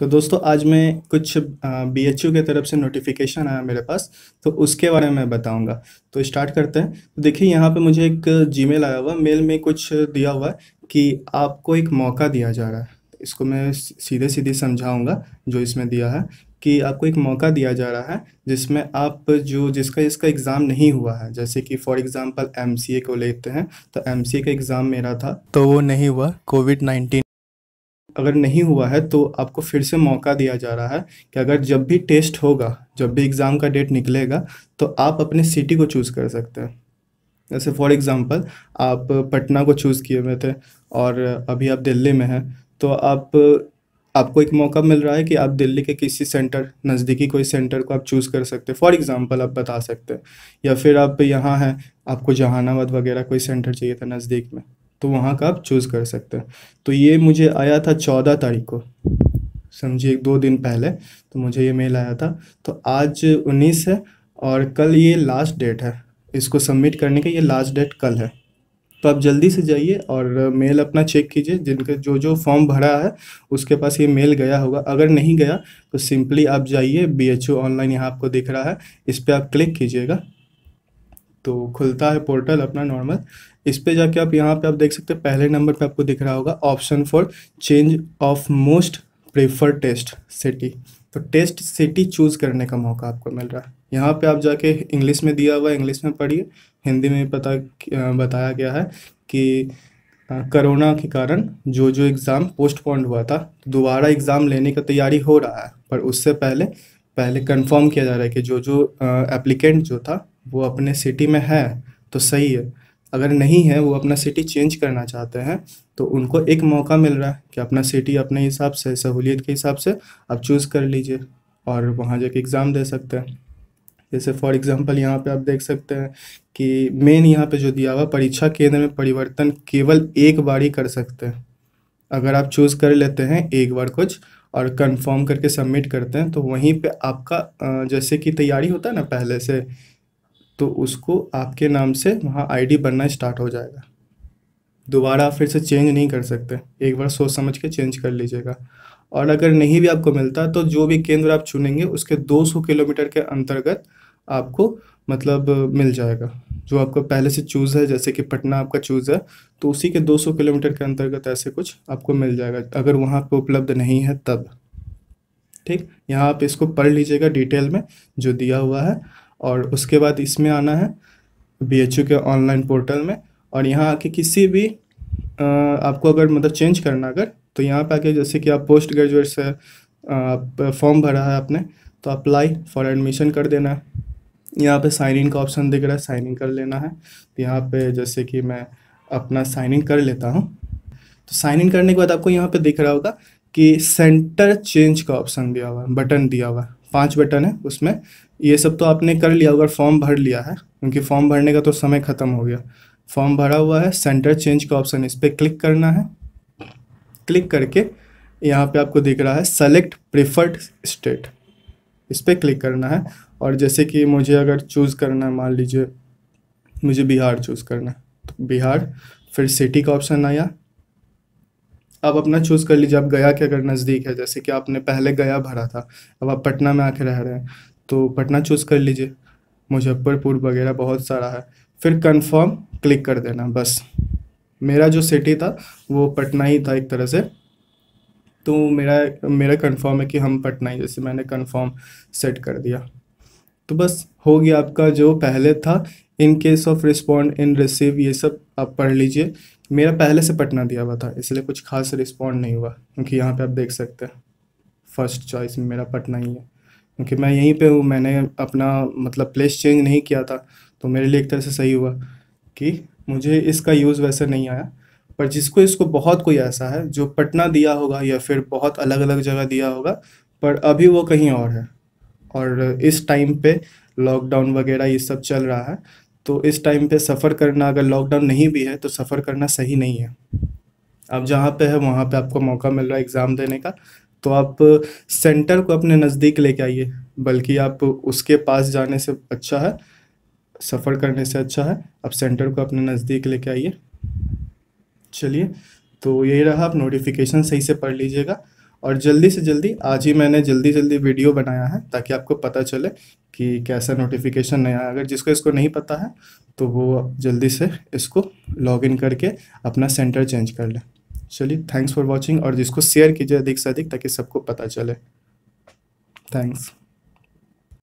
तो दोस्तों आज मैं कुछ बी एच यू के तरफ से नोटिफिकेशन आया मेरे पास तो उसके बारे में बताऊंगा तो स्टार्ट करते हैं तो देखिए यहाँ पे मुझे एक मेल आया हुआ मेल में कुछ दिया हुआ है कि आपको एक मौका दिया जा रहा है इसको मैं सीधे सीधे समझाऊंगा जो इसमें दिया है कि आपको एक मौका दिया जा रहा है जिसमें आप जो जिसका इसका एग्ज़ाम नहीं हुआ है जैसे कि फॉर एग्ज़ाम्पल एम को लेते हैं तो एम का एग्ज़ाम मेरा था तो वो नहीं हुआ कोविड नाइन्टीन अगर नहीं हुआ है तो आपको फिर से मौका दिया जा रहा है कि अगर जब भी टेस्ट होगा जब भी एग्ज़ाम का डेट निकलेगा तो आप अपने सिटी को चूज़ कर सकते हैं जैसे फॉर एग्ज़ाम्पल आप पटना को चूज़ किए हुए थे और अभी आप दिल्ली में हैं तो आप आपको एक मौका मिल रहा है कि आप दिल्ली के किसी सेंटर नज़दीकी कोई सेंटर को आप चूज़ कर सकते हैं फॉर एग्ज़ाम्पल आप बता सकते हैं या फिर आप यहाँ हैं आपको जहानाबाद वगैरह कोई सेंटर चाहिए था नज़दीक में तो वहाँ का आप चूज़ कर सकते हैं तो ये मुझे आया था चौदह तारीख को समझिए दो दिन पहले तो मुझे ये मेल आया था तो आज उन्नीस है और कल ये लास्ट डेट है इसको सबमिट करने का ये लास्ट डेट कल है तो आप जल्दी से जाइए और मेल अपना चेक कीजिए जिनका जो जो फॉर्म भरा है उसके पास ये मेल गया होगा अगर नहीं गया तो सिंपली आप जाइए बी एच ऑनलाइन यहाँ आपको दिख रहा है इस पर आप क्लिक कीजिएगा तो खुलता है पोर्टल अपना नॉर्मल इस पर जाके आप यहाँ पे आप देख सकते हैं पहले नंबर पे आपको दिख रहा होगा option for change of most prefer test city तो टेस्ट सिटी चूज़ करने का मौका आपको मिल रहा है यहाँ पे आप जाके इंग्लिश में दिया हुआ इंग्लिश में पढ़िए हिंदी में पता बताया गया है कि करोना के कारण जो जो एग्ज़ाम पोस्टपोन्ड हुआ था दोबारा एग्ज़ाम लेने का तैयारी हो रहा है पर उससे पहले पहले कंफर्म किया जा रहा है कि जो जो एप्लीकेंट जो था वो अपने सिटी में है तो सही है अगर नहीं है वो अपना सिटी चेंज करना चाहते हैं तो उनको एक मौका मिल रहा है कि अपना सिटी अपने हिसाब से सहूलियत के हिसाब से आप चूज़ कर लीजिए और वहाँ जाके एग्ज़ाम दे सकते हैं जैसे फॉर एग्ज़ाम्पल यहाँ पे आप देख सकते हैं कि मेन यहाँ पे जो दिया हुआ परीक्षा केंद्र में परिवर्तन केवल एक बार ही कर सकते हैं अगर आप चूज़ कर लेते हैं एक बार कुछ और कंफर्म करके सबमिट करते हैं तो वहीं पे आपका जैसे कि तैयारी होता है ना पहले से तो उसको आपके नाम से वहाँ आईडी बनना स्टार्ट हो जाएगा दोबारा फिर से चेंज नहीं कर सकते एक बार सोच समझ के चेंज कर लीजिएगा और अगर नहीं भी आपको मिलता तो जो भी केंद्र आप चुनेंगे उसके 200 किलोमीटर के अंतर्गत आपको मतलब मिल जाएगा जो आपका पहले से चूज़ है जैसे कि पटना आपका चूज़ है तो उसी के 200 किलोमीटर के अंतर्गत ऐसे कुछ आपको मिल जाएगा अगर वहाँ पर उपलब्ध नहीं है तब ठीक यहाँ आप इसको पढ़ लीजिएगा डिटेल में जो दिया हुआ है और उसके बाद इसमें आना है बी के ऑनलाइन पोर्टल में और यहाँ आके किसी भी आपको अगर मतलब चेंज करना अगर तो यहाँ पे आके जैसे कि आप पोस्ट ग्रेजुएट से आप फॉर्म भरा है आपने तो अप्लाई फॉर एडमिशन कर देना है यहाँ पे साइन इन का ऑप्शन दिख रहा है साइन इन कर लेना है तो यहाँ पे जैसे कि मैं अपना साइन इन कर लेता हूँ तो साइन इन करने के बाद आपको यहाँ पे दिख रहा होगा कि सेंटर चेंज का ऑप्शन दिया हुआ है बटन दिया हुआ है पांच बटन है उसमें ये सब तो आपने कर लिया अगर फॉर्म भर लिया है क्योंकि फॉर्म भरने का तो समय ख़त्म हो गया फॉर्म भरा हुआ है सेंटर चेंज का ऑप्शन इस पर क्लिक करना है क्लिक करके यहाँ पे आपको दिख रहा है सेलेक्ट प्रिफर्ड स्टेट इस पर क्लिक करना है और जैसे कि मुझे अगर चूज़ करना है मान लीजिए मुझे बिहार चूज़ करना है तो बिहार फिर सिटी का ऑप्शन आया आप अपना चूज़ कर लीजिए आप गया के अगर नज़दीक है जैसे कि आपने पहले गया भरा था अब आप पटना में आके रह रहे हैं तो पटना चूज़ कर लीजिए मुजफ्फरपुर वगैरह बहुत सारा है फिर कंफर्म क्लिक कर देना बस मेरा जो सिटी था वो पटना ही था एक तरह से तो मेरा मेरा कंफर्म है कि हम पटना ही जैसे मैंने कंफर्म सेट कर दिया तो बस हो गया आपका जो पहले था in case of respond in receive ये सब आप पढ़ लीजिए मेरा पहले से पटना दिया हुआ था इसलिए कुछ खास रिस्पॉन्ड नहीं हुआ क्योंकि यहाँ पे आप देख सकते हैं फर्स्ट चॉइस में मेरा पटना ही है क्योंकि मैं यहीं पे हूँ मैंने अपना मतलब प्लेस चेंज नहीं किया था तो मेरे लिए एक तरह से सही हुआ कि मुझे इसका यूज़ वैसे नहीं आया पर जिसको इसको बहुत कोई ऐसा है जो पटना दिया होगा या फिर बहुत अलग अलग जगह दिया होगा पर अभी वो कहीं और है और इस टाइम पे लॉकडाउन वगैरह ये सब चल रहा है तो इस टाइम पे सफ़र करना अगर लॉकडाउन नहीं भी है तो सफ़र करना सही नहीं है आप जहाँ पे है वहाँ पे आपको मौका मिल रहा है एग्ज़ाम देने का तो आप सेंटर को अपने नज़दीक लेके आइए बल्कि आप उसके पास जाने से अच्छा है सफ़र करने से अच्छा है आप सेंटर को अपने नज़दीक लेके आइए चलिए तो यही रहा आप नोटिफिकेशन सही से पढ़ लीजिएगा और जल्दी से जल्दी आज ही मैंने जल्दी जल्दी वीडियो बनाया है ताकि आपको पता चले कि कैसा नोटिफिकेशन नया अगर जिसको इसको नहीं पता है तो वो जल्दी से इसको लॉग इन करके अपना सेंटर चेंज कर लें चलिए थैंक्स फॉर वॉचिंग और जिसको शेयर कीजिए अधिक से अधिक ताकि सबको पता चले थैंक्स